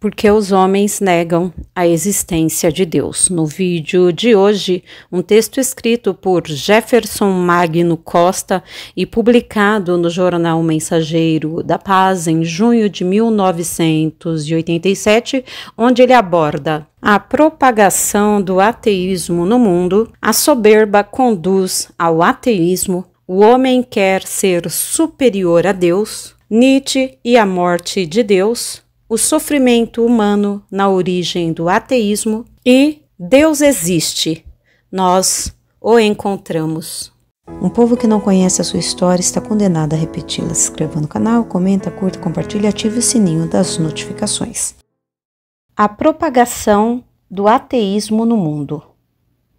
porque os homens negam a existência de Deus. No vídeo de hoje, um texto escrito por Jefferson Magno Costa e publicado no jornal Mensageiro da Paz em junho de 1987, onde ele aborda a propagação do ateísmo no mundo, a soberba conduz ao ateísmo, o homem quer ser superior a Deus, Nietzsche e a morte de Deus o sofrimento humano na origem do ateísmo e Deus existe, nós o encontramos. Um povo que não conhece a sua história está condenado a repeti-la. Se inscreva no canal, comenta, curta, compartilha, ative o sininho das notificações. A propagação do ateísmo no mundo.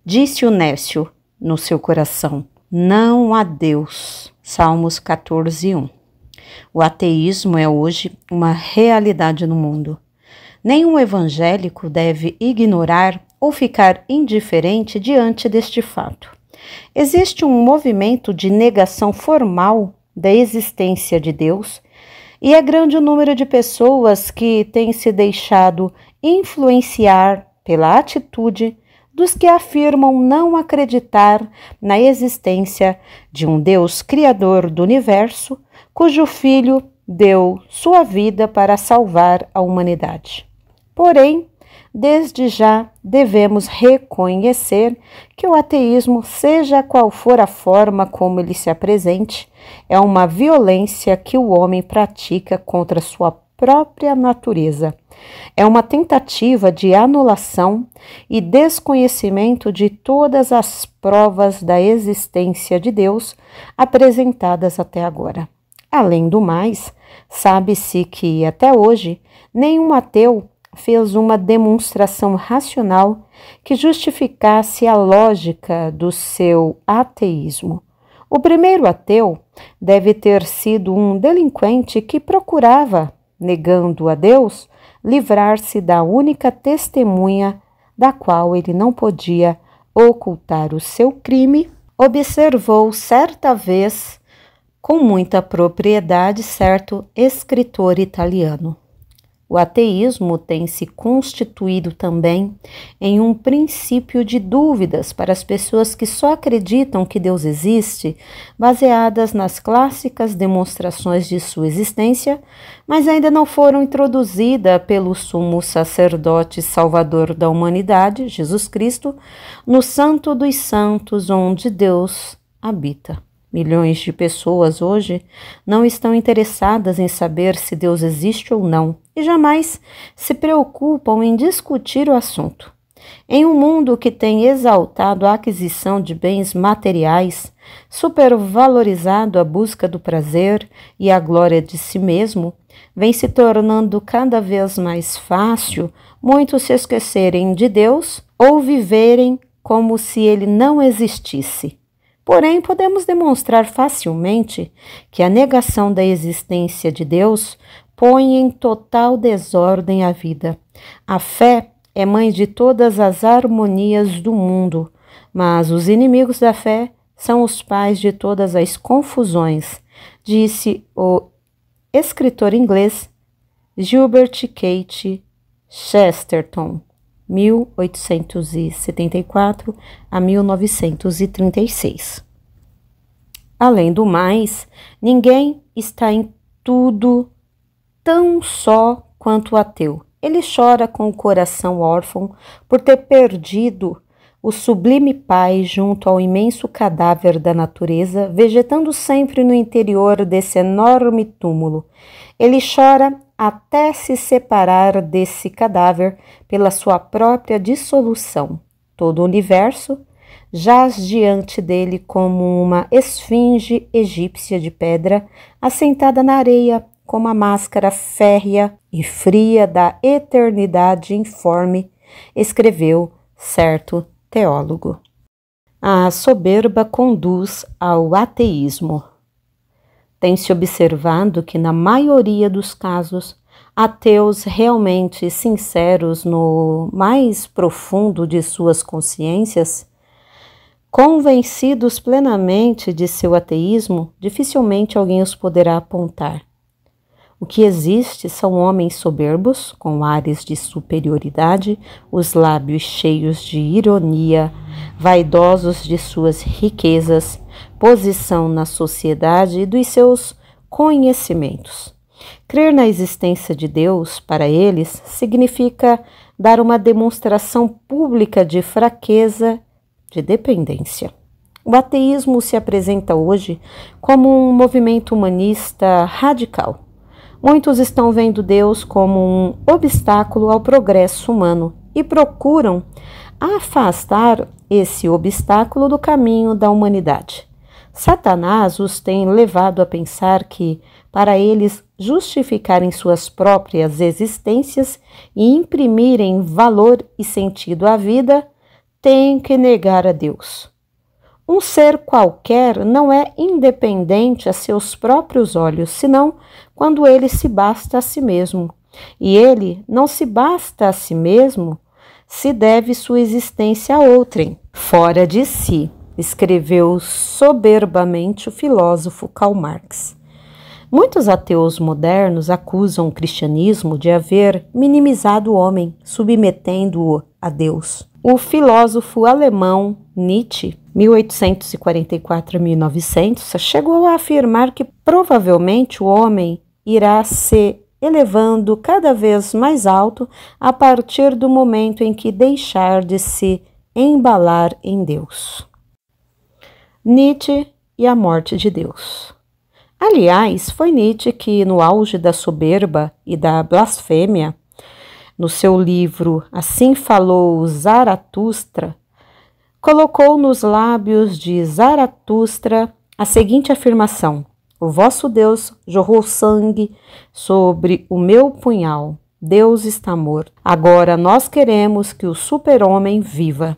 Disse o Nécio no seu coração: Não há Deus. Salmos 14, 1. O ateísmo é hoje uma realidade no mundo. Nenhum evangélico deve ignorar ou ficar indiferente diante deste fato. Existe um movimento de negação formal da existência de Deus e é grande o número de pessoas que têm se deixado influenciar pela atitude dos que afirmam não acreditar na existência de um Deus Criador do universo, cujo Filho deu sua vida para salvar a humanidade. Porém, desde já devemos reconhecer que o ateísmo, seja qual for a forma como ele se apresente, é uma violência que o homem pratica contra sua própria natureza é uma tentativa de anulação e desconhecimento de todas as provas da existência de Deus apresentadas até agora. Além do mais, sabe-se que até hoje nenhum ateu fez uma demonstração racional que justificasse a lógica do seu ateísmo. O primeiro ateu deve ter sido um delinquente que procurava, negando a Deus, livrar-se da única testemunha da qual ele não podia ocultar o seu crime, observou certa vez, com muita propriedade, certo escritor italiano. O ateísmo tem se constituído também em um princípio de dúvidas para as pessoas que só acreditam que Deus existe, baseadas nas clássicas demonstrações de sua existência, mas ainda não foram introduzidas pelo sumo sacerdote salvador da humanidade, Jesus Cristo, no Santo dos Santos, onde Deus habita. Milhões de pessoas hoje não estão interessadas em saber se Deus existe ou não e jamais se preocupam em discutir o assunto. Em um mundo que tem exaltado a aquisição de bens materiais, supervalorizado a busca do prazer e a glória de si mesmo, vem se tornando cada vez mais fácil muitos se esquecerem de Deus ou viverem como se ele não existisse. Porém, podemos demonstrar facilmente que a negação da existência de Deus põe em total desordem a vida. A fé é mãe de todas as harmonias do mundo, mas os inimigos da fé são os pais de todas as confusões, disse o escritor inglês Gilbert Kate Chesterton, 1874 a 1936. Além do mais, ninguém está em tudo tão só quanto o ateu. Ele chora com o coração órfão por ter perdido o sublime pai junto ao imenso cadáver da natureza, vegetando sempre no interior desse enorme túmulo. Ele chora até se separar desse cadáver pela sua própria dissolução. Todo o universo jaz diante dele como uma esfinge egípcia de pedra, assentada na areia, como a máscara férrea e fria da eternidade informe, escreveu certo teólogo. A soberba conduz ao ateísmo. Tem-se observado que, na maioria dos casos, ateus realmente sinceros no mais profundo de suas consciências, convencidos plenamente de seu ateísmo, dificilmente alguém os poderá apontar o que existe são homens soberbos, com ares de superioridade, os lábios cheios de ironia, vaidosos de suas riquezas, posição na sociedade e dos seus conhecimentos. Crer na existência de Deus para eles significa dar uma demonstração pública de fraqueza, de dependência. O ateísmo se apresenta hoje como um movimento humanista radical Muitos estão vendo Deus como um obstáculo ao progresso humano e procuram afastar esse obstáculo do caminho da humanidade. Satanás os tem levado a pensar que, para eles justificarem suas próprias existências e imprimirem valor e sentido à vida, têm que negar a Deus. Um ser qualquer não é independente a seus próprios olhos, senão quando ele se basta a si mesmo. E ele não se basta a si mesmo se deve sua existência a outrem, fora de si, escreveu soberbamente o filósofo Karl Marx. Muitos ateus modernos acusam o cristianismo de haver minimizado o homem, submetendo-o a Deus. O filósofo alemão Nietzsche, 1844 1900, chegou a afirmar que provavelmente o homem irá se elevando cada vez mais alto a partir do momento em que deixar de se embalar em Deus. Nietzsche e a morte de Deus. Aliás, foi Nietzsche que, no auge da soberba e da blasfêmia, no seu livro Assim Falou Zaratustra, colocou nos lábios de Zaratustra a seguinte afirmação: O vosso Deus jorrou sangue sobre o meu punhal. Deus está morto. Agora nós queremos que o super-homem viva.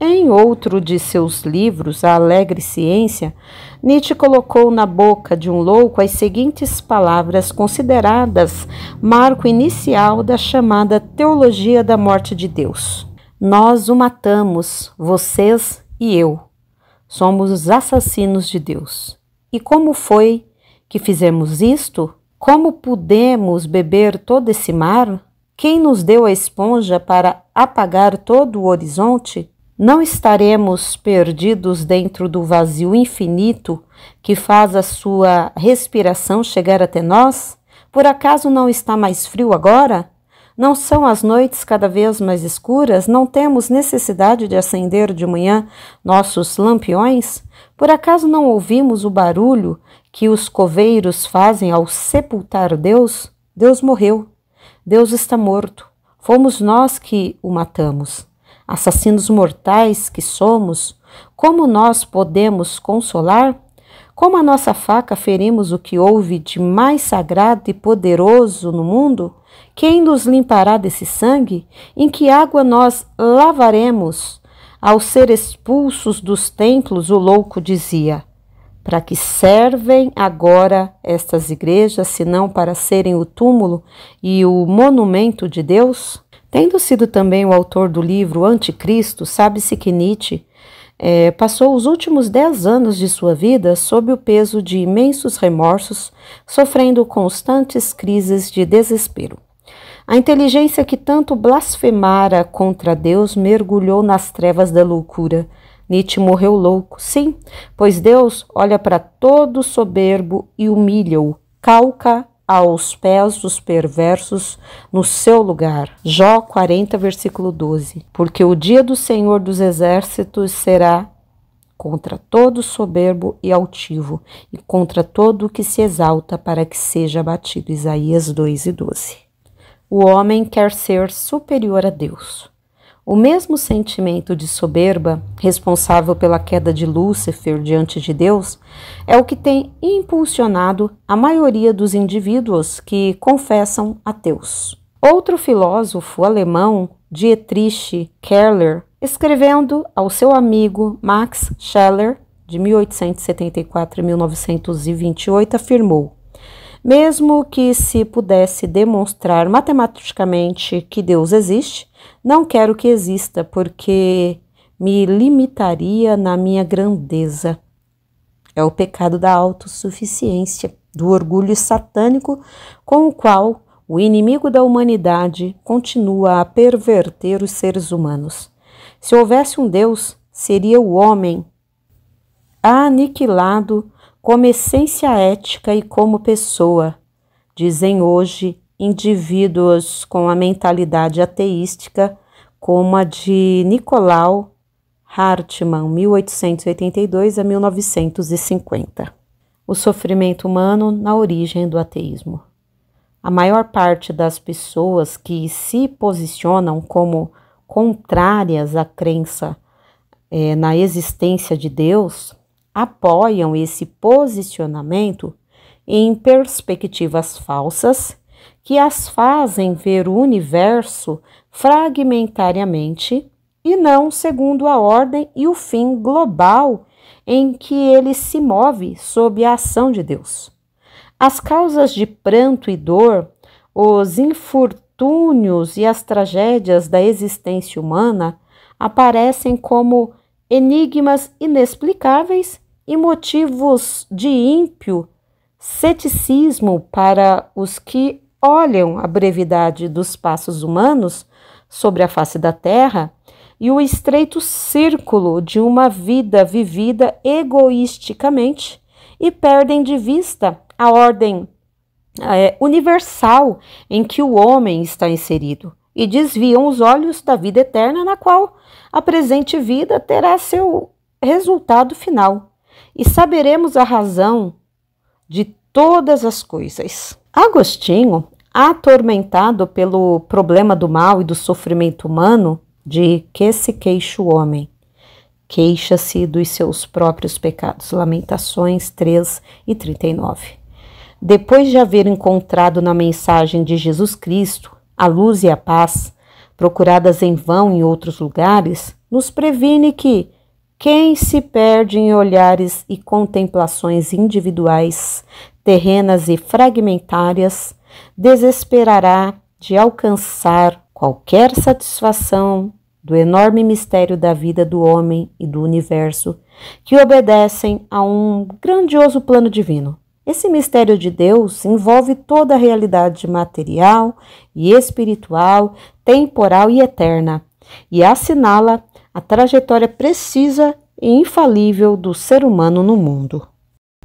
Em outro de seus livros, A Alegre Ciência, Nietzsche colocou na boca de um louco as seguintes palavras, consideradas marco inicial da chamada teologia da morte de Deus. Nós o matamos, vocês e eu. Somos os assassinos de Deus. E como foi que fizemos isto? Como pudemos beber todo esse mar? Quem nos deu a esponja para apagar todo o horizonte? Não estaremos perdidos dentro do vazio infinito que faz a sua respiração chegar até nós? Por acaso não está mais frio agora? Não são as noites cada vez mais escuras? Não temos necessidade de acender de manhã nossos lampiões? Por acaso não ouvimos o barulho que os coveiros fazem ao sepultar Deus? Deus morreu. Deus está morto. Fomos nós que o matamos. Assassinos mortais que somos, como nós podemos consolar? Como a nossa faca ferimos o que houve de mais sagrado e poderoso no mundo, quem nos limpará desse sangue? Em que água nós lavaremos? Ao ser expulsos dos templos, o louco dizia: Para que servem agora estas igrejas, senão para serem o túmulo e o monumento de Deus? Tendo sido também o autor do livro Anticristo, sabe-se que Nietzsche é, passou os últimos dez anos de sua vida sob o peso de imensos remorsos, sofrendo constantes crises de desespero. A inteligência que tanto blasfemara contra Deus mergulhou nas trevas da loucura. Nietzsche morreu louco, sim, pois Deus olha para todo soberbo e humilha-o, calca aos pés dos perversos no seu lugar. Jó 40, versículo 12. Porque o dia do Senhor dos Exércitos será contra todo soberbo e altivo, e contra todo o que se exalta para que seja abatido. Isaías 2 e 12. O homem quer ser superior a Deus. O mesmo sentimento de soberba, responsável pela queda de Lúcifer diante de Deus, é o que tem impulsionado a maioria dos indivíduos que confessam ateus. Outro filósofo alemão, Dietrich Kerler, escrevendo ao seu amigo Max Scheler, de 1874 a 1928, afirmou: Mesmo que se pudesse demonstrar matematicamente que Deus existe, não quero que exista, porque me limitaria na minha grandeza. É o pecado da autossuficiência, do orgulho satânico com o qual o inimigo da humanidade continua a perverter os seres humanos. Se houvesse um Deus, seria o homem aniquilado como essência ética e como pessoa. Dizem hoje indivíduos com a mentalidade ateística, como a de Nicolau Hartmann, 1882 a 1950. O sofrimento humano na origem do ateísmo. A maior parte das pessoas que se posicionam como contrárias à crença é, na existência de Deus apoiam esse posicionamento em perspectivas falsas que as fazem ver o universo fragmentariamente e não segundo a ordem e o fim global em que ele se move sob a ação de Deus. As causas de pranto e dor, os infortúnios e as tragédias da existência humana aparecem como enigmas inexplicáveis e motivos de ímpio ceticismo para os que olham a brevidade dos passos humanos sobre a face da terra e o estreito círculo de uma vida vivida egoisticamente e perdem de vista a ordem é, universal em que o homem está inserido e desviam os olhos da vida eterna, na qual a presente vida terá seu resultado final e saberemos a razão de todas as coisas. Agostinho, atormentado pelo problema do mal e do sofrimento humano, de que se queixa o homem? Queixa-se dos seus próprios pecados. Lamentações 3 e 39. Depois de haver encontrado na mensagem de Jesus Cristo a luz e a paz, procuradas em vão em outros lugares, nos previne que quem se perde em olhares e contemplações individuais terrenas e fragmentárias, desesperará de alcançar qualquer satisfação do enorme mistério da vida do homem e do universo, que obedecem a um grandioso plano divino. Esse mistério de Deus envolve toda a realidade material e espiritual, temporal e eterna, e assinala a trajetória precisa e infalível do ser humano no mundo.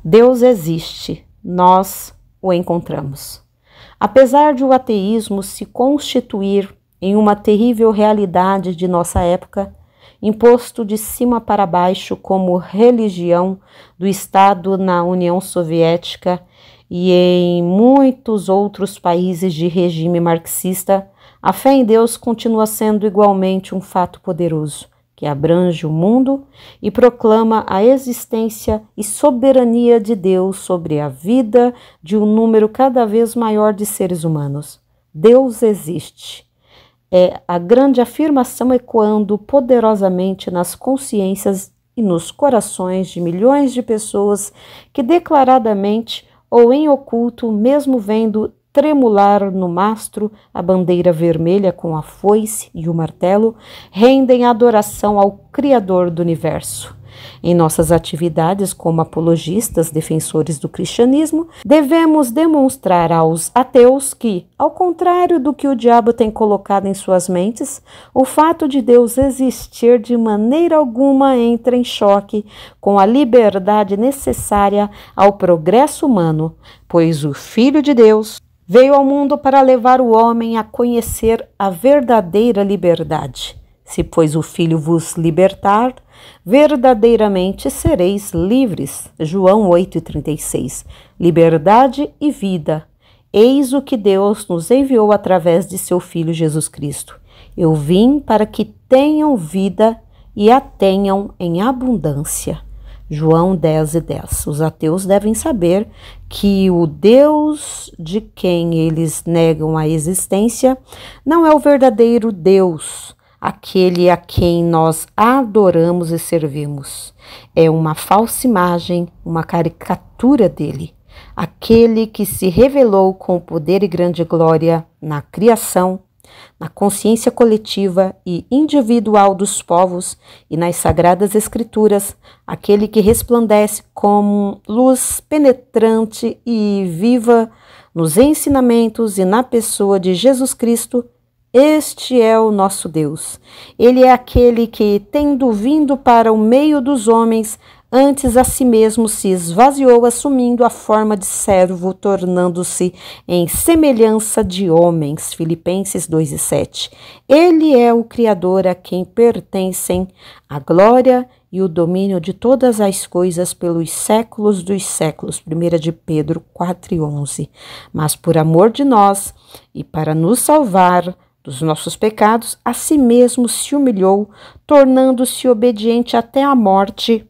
Deus existe, nós o encontramos. Apesar de o ateísmo se constituir em uma terrível realidade de nossa época, imposto de cima para baixo como religião do Estado na União Soviética e em muitos outros países de regime marxista, a fé em Deus continua sendo igualmente um fato poderoso, que abrange o mundo e proclama a existência e soberania de Deus sobre a vida de um número cada vez maior de seres humanos. Deus existe. É a grande afirmação ecoando poderosamente nas consciências e nos corações de milhões de pessoas que declaradamente ou em oculto, mesmo vendo tremular no mastro a bandeira vermelha com a foice e o martelo, rendem adoração ao Criador do universo. Em nossas atividades como apologistas, defensores do cristianismo, devemos demonstrar aos ateus que, ao contrário do que o diabo tem colocado em suas mentes, o fato de Deus existir de maneira alguma entra em choque com a liberdade necessária ao progresso humano, pois o Filho de Deus Veio ao mundo para levar o homem a conhecer a verdadeira liberdade. Se, pois, o Filho vos libertar, verdadeiramente sereis livres. João 8,36. Liberdade e vida. Eis o que Deus nos enviou através de seu Filho Jesus Cristo. Eu vim para que tenham vida e a tenham em abundância. João 10 e 10. Os ateus devem saber que o Deus de quem eles negam a existência não é o verdadeiro Deus, aquele a quem nós adoramos e servimos. É uma falsa imagem, uma caricatura dele, aquele que se revelou com poder e grande glória na criação na consciência coletiva e individual dos povos e nas sagradas escrituras, aquele que resplandece como luz penetrante e viva nos ensinamentos e na pessoa de Jesus Cristo, este é o nosso Deus. Ele é aquele que, tendo vindo para o meio dos homens, Antes a si mesmo se esvaziou, assumindo a forma de servo, tornando-se em semelhança de homens. Filipenses 2 e 7. Ele é o Criador a quem pertencem a glória e o domínio de todas as coisas pelos séculos dos séculos. 1 de Pedro 4 e 11. Mas por amor de nós e para nos salvar, dos nossos pecados, a si mesmo se humilhou, tornando-se obediente até a morte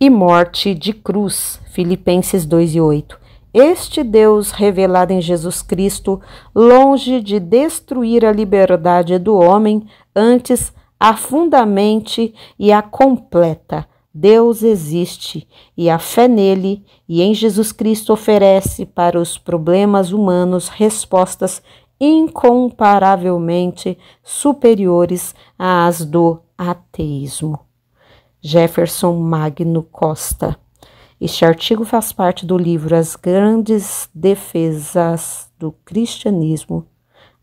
e morte de cruz. Filipenses 2 e 8. Este Deus revelado em Jesus Cristo, longe de destruir a liberdade do homem, antes a fundamente e a completa. Deus existe e a fé nele e em Jesus Cristo oferece para os problemas humanos respostas incomparavelmente superiores às do ateísmo. Jefferson Magno Costa. Este artigo faz parte do livro As Grandes Defesas do Cristianismo,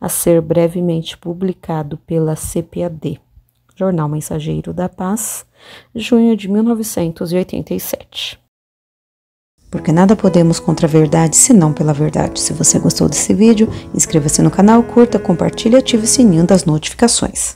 a ser brevemente publicado pela CPAD, Jornal Mensageiro da Paz, junho de 1987. Porque nada podemos contra a verdade senão pela verdade. Se você gostou desse vídeo, inscreva-se no canal, curta, compartilhe e ative o sininho das notificações.